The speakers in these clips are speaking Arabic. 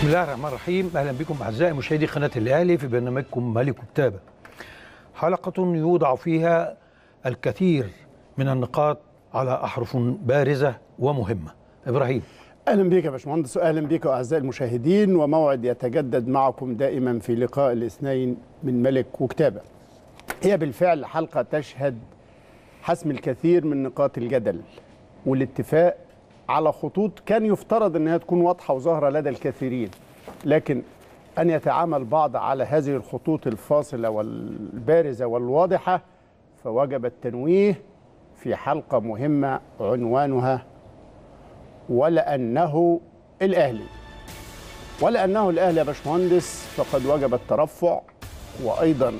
بسم الله الرحمن الرحيم اهلا بكم اعزائي مشاهدي قناه الاهلي في برنامجكم ملك كتابه حلقه يوضع فيها الكثير من النقاط على احرف بارزه ومهمه ابراهيم اهلا بك يا باشمهندس اهلا بك اعزائي المشاهدين وموعد يتجدد معكم دائما في لقاء الاثنين من ملك وكتابه هي بالفعل حلقه تشهد حسم الكثير من نقاط الجدل والاتفاق على خطوط كان يفترض أنها تكون واضحة وظاهرة لدى الكثيرين لكن أن يتعامل البعض على هذه الخطوط الفاصلة والبارزة والواضحة فوجب التنويه في حلقة مهمة عنوانها ولأنه الأهلي ولأنه الأهلي يا باشمهندس فقد وجب الترفع وأيضا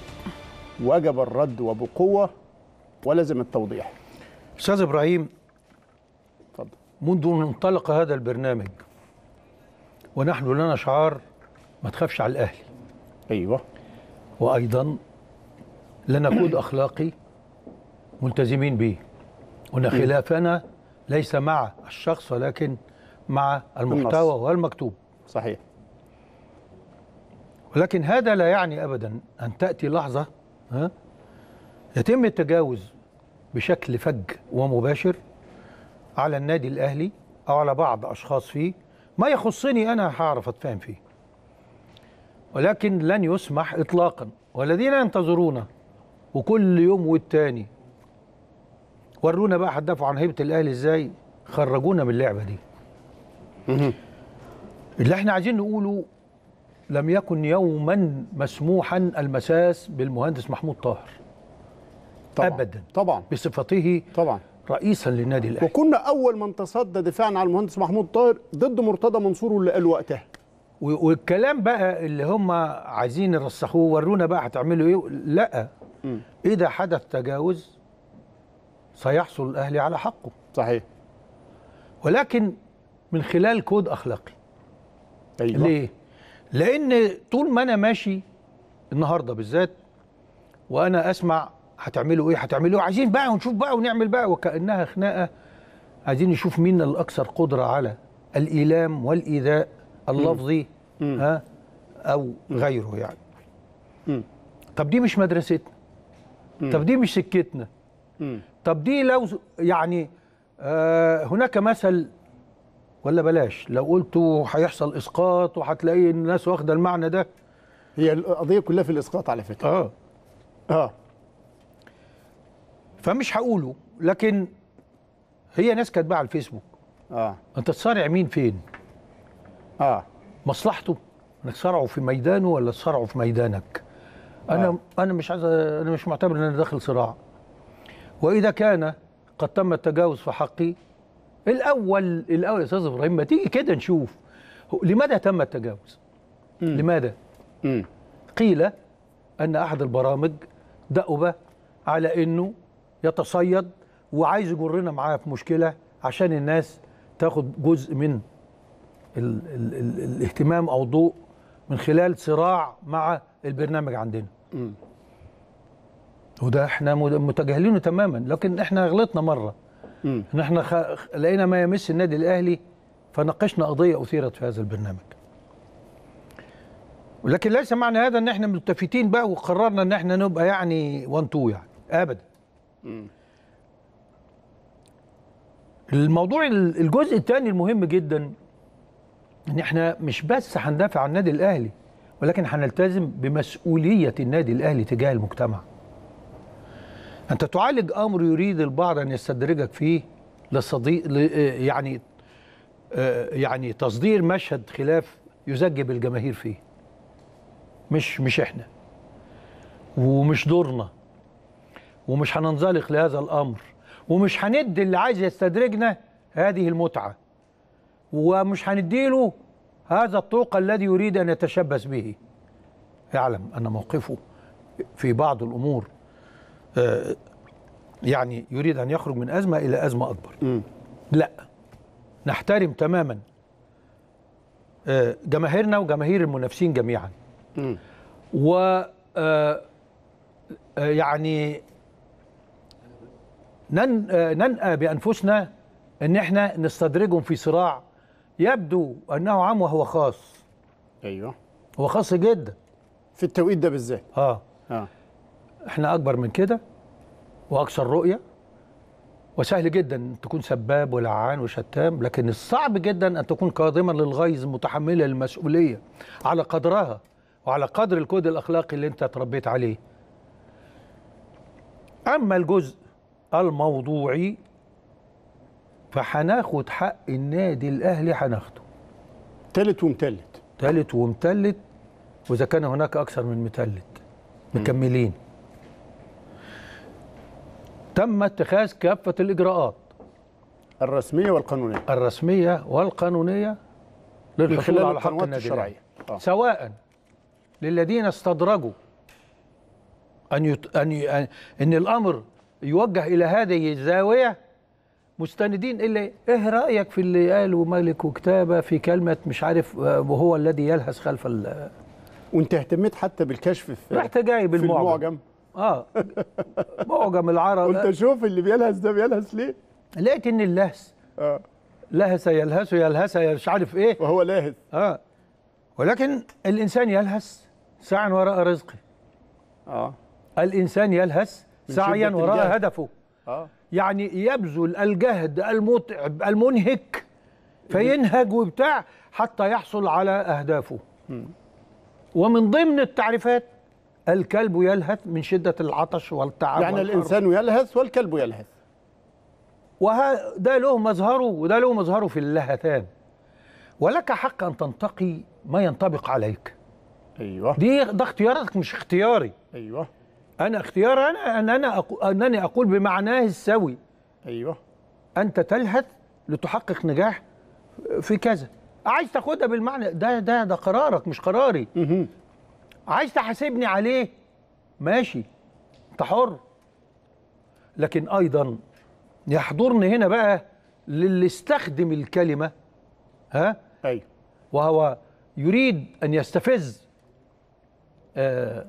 وجب الرد وبقوة ولزم التوضيح أستاذ إبراهيم منذ أن انطلق هذا البرنامج ونحن لنا شعار ما تخافش على الأهلي أيوة وأيضا لنا كود أخلاقي ملتزمين به هنا خلافنا ليس مع الشخص ولكن مع المحتوى النص. والمكتوب صحيح ولكن هذا لا يعني أبدا أن تأتي لحظة ها يتم التجاوز بشكل فج ومباشر على النادي الاهلي او على بعض اشخاص فيه ما يخصني انا هعرف اتفاهم فيه ولكن لن يسمح اطلاقا والذين ينتظرونا وكل يوم والتاني ورونا بقى هتدافعوا عن هيبه الاهلي ازاي خرجونا من اللعبه دي اللي احنا عايزين نقوله لم يكن يوما مسموحا المساس بالمهندس محمود طاهر طبعا ابدا طبعا بصفته طبعا رئيسا للنادي الاهلي وكنا اول من تصدى دفاعا على المهندس محمود طاهر ضد مرتضى منصور واللي قال وقتها والكلام بقى اللي هم عايزين يرسخوه ورونا بقى هتعملوا ايه لا م. اذا حدث تجاوز سيحصل الاهلي على حقه صحيح ولكن من خلال كود اخلاقي أيوة. ليه لان طول ما انا ماشي النهارده بالذات وانا اسمع هتعملوا ايه هتعملوا ايه عايزين بقى ونشوف بقى ونعمل بقى وكانها خناقه عايزين نشوف مين الاكثر قدره على الايلام والايذاء اللفظي مم. ها او غيره يعني مم. طب دي مش مدرستنا مم. طب دي مش سكتنا مم. طب دي لو يعني آه هناك مثل ولا بلاش لو قلته هيحصل اسقاط وهتلاقي الناس واخده المعنى ده هي القضيه كلها في الاسقاط على فكره اه اه فمش هقوله لكن هي ناس كاتباه على الفيسبوك اه انت تصارع مين فين اه مصلحته انك تصارعه في ميدانه ولا تصارعه في ميدانك انا آه. انا مش عايز انا مش معتبر ان انا داخل صراع واذا كان قد تم التجاوز في حقي الاول الاول يا استاذ ابراهيم ما تيجي كده نشوف لماذا تم التجاوز م. لماذا م. قيل ان احد البرامج دأب على انه يتصيد وعايز يجرنا معاه في مشكله عشان الناس تاخد جزء من ال ال ال الاهتمام او ضوء من خلال صراع مع البرنامج عندنا م. وده احنا متجاهلينه تماما لكن احنا غلطنا مره م. ان احنا خ... لقينا ما يمس النادي الاهلي فناقشنا قضيه اثيرت في هذا البرنامج ولكن ليس معنى هذا ان احنا ملتفتين بقى وقررنا ان احنا نبقى يعني وان تو يعني ابدا الموضوع الجزء الثاني المهم جدا ان احنا مش بس هندافع عن النادي الاهلي ولكن هنلتزم بمسؤوليه النادي الاهلي تجاه المجتمع. انت تعالج امر يريد البعض ان يستدرجك فيه لصديق آه، يعني آه، يعني تصدير مشهد خلاف يزجب الجماهير فيه. مش مش احنا. ومش دورنا ومش هننزلق لهذا الامر ومش هندي اللي عايز يستدرجنا هذه المتعه ومش هنديله هذا الطوق الذي يريد ان يتشبث به يعلم ان موقفه في بعض الامور آه، يعني يريد ان يخرج من ازمه الى ازمه اكبر لا نحترم تماما آه، جماهيرنا وجماهير المنافسين جميعا و آه، يعني ننأى آه، بأنفسنا أن احنا نستدرجهم في صراع يبدو أنه عام وهو خاص أيوه هو خاص جدا في التوقيت ده بالذات آه. آه احنا أكبر من كده وأكثر رؤية وسهل جدا أن تكون سباب ولعان وشتام لكن الصعب جدا أن تكون قادما للغيظ متحملة المسؤولية على قدرها وعلى قدر الكود الأخلاقي اللي أنت تربيت عليه أما الجزء الموضوعي فهناخد حق النادي الاهلي هناخده تالت ومتلت تالت ومتلت واذا كان هناك اكثر من متلت مكملين تم اتخاذ كافه الاجراءات الرسميه والقانونيه الرسميه والقانونيه للحصول على حق النادي الشرعيه آه. سواء للذين استدرجوا ان يت... ان ي... ان الامر يوجه الى هذه الزاويه مستندين الى ايه رايك في اللي قاله مالك وكتابه في كلمه مش عارف آه، وهو الذي يلهث خلف ال وانت اهتميت حتى بالكشف في رحت جاي بالمعجم المعجم. اه معجم العرب قلت شوف اللي بيلهث ده بيلهث ليه لقيت ان اللهث اه لهث يلهث يلهث مش عارف ايه وهو لاهث اه ولكن الانسان يلهث ساعا وراء رزقه اه الانسان يلهث سعيا وراء هدفه آه. يعني يبذل الجهد المتعب المنهك فينهج وبتاع حتى يحصل على أهدافه م. ومن ضمن التعريفات الكلب يلهث من شدة العطش والتعب يعني والحرب. الإنسان يلهث والكلب يلهث وده له مظهره وده له مظهره في اللهثان ولك حق أن تنتقي ما ينطبق عليك أيوة دي ده اختيارك مش اختياري أيوة انا اختيار انا ان انا أقول انني اقول بمعناه السوي ايوه انت تلهث لتحقق نجاح في كذا عايز تاخدها بالمعنى ده ده ده قرارك مش قراري مه. عايز تحاسبني عليه ماشي انت حر لكن ايضا يحضرني هنا بقى للي استخدم الكلمه ها ايوه وهو يريد ان يستفز آه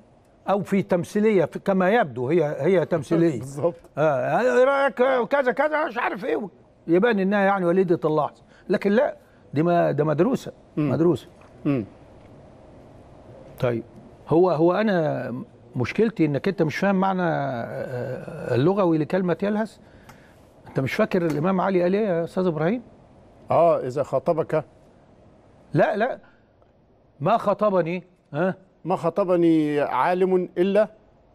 او في تمثيليه كما يبدو هي هي تمثيليه بالظبط اه, آه، إيه رايك كذا كذا مش عارف ايه يبان انها يعني وليده اللحظه لكن لا دي ما ده مدروسه مدروسه مم. طيب هو هو انا مشكلتي انك انت مش فاهم معنى آه، آه، اللغوي لكلمه يلهث انت مش فاكر الامام علي قال ايه يا استاذ ابراهيم اه اذا خاطبك لا لا ما خاطبني ها ما خطبني عالم إلا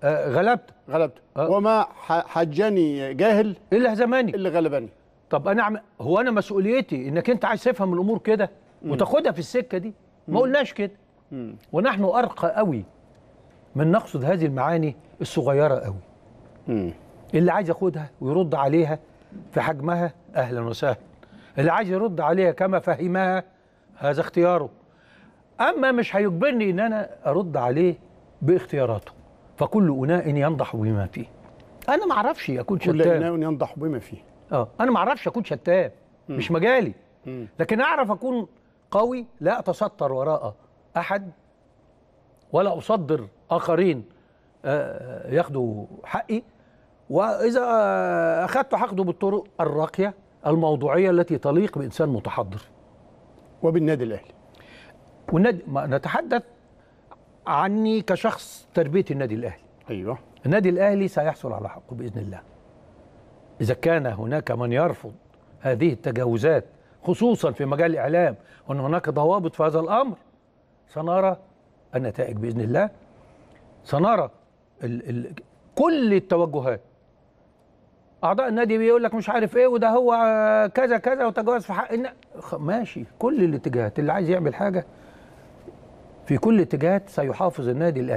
أه، غلبت غلبت أه. وما حجني جاهل إلا هزماني إلا غلبني طب أنا عم... هو أنا مسؤوليتي إنك أنت عايز تفهم الأمور كده وتاخدها في السكة دي ما قلناش كده ونحن أرقى قوي من نقصد هذه المعاني الصغيرة قوي اللي عايز ياخدها ويرد عليها في حجمها أهلا وسهلا اللي عايز يرد عليها كما فهمها هذا اختياره اما مش هيجبرني ان انا ارد عليه باختياراته فكل اناء ينضح بما فيه انا ما اعرفش اكون شتام كل اناء ينضح بما فيه اه انا ما اعرفش اكون شتام مش مجالي لكن اعرف اكون قوي لا اتستر وراء احد ولا اصدر اخرين آه، آه، ياخدوا حقي واذا اخذته هاخده بالطرق الراقيه الموضوعيه التي تليق بانسان متحضر وبالنادي الاهلي والنادي نتحدث عني كشخص تربيه النادي الاهلي ايوه النادي الاهلي سيحصل على حقه باذن الله اذا كان هناك من يرفض هذه التجاوزات خصوصا في مجال الاعلام وان هناك ضوابط في هذا الامر سنرى النتائج باذن الله سنرى ال ال كل التوجهات اعضاء النادي بيقول لك مش عارف ايه وده هو كذا كذا وتجاوز في حق ماشي كل الاتجاهات اللي عايز يعمل حاجه في كل اتجاهات سيحافظ النادي الاهلي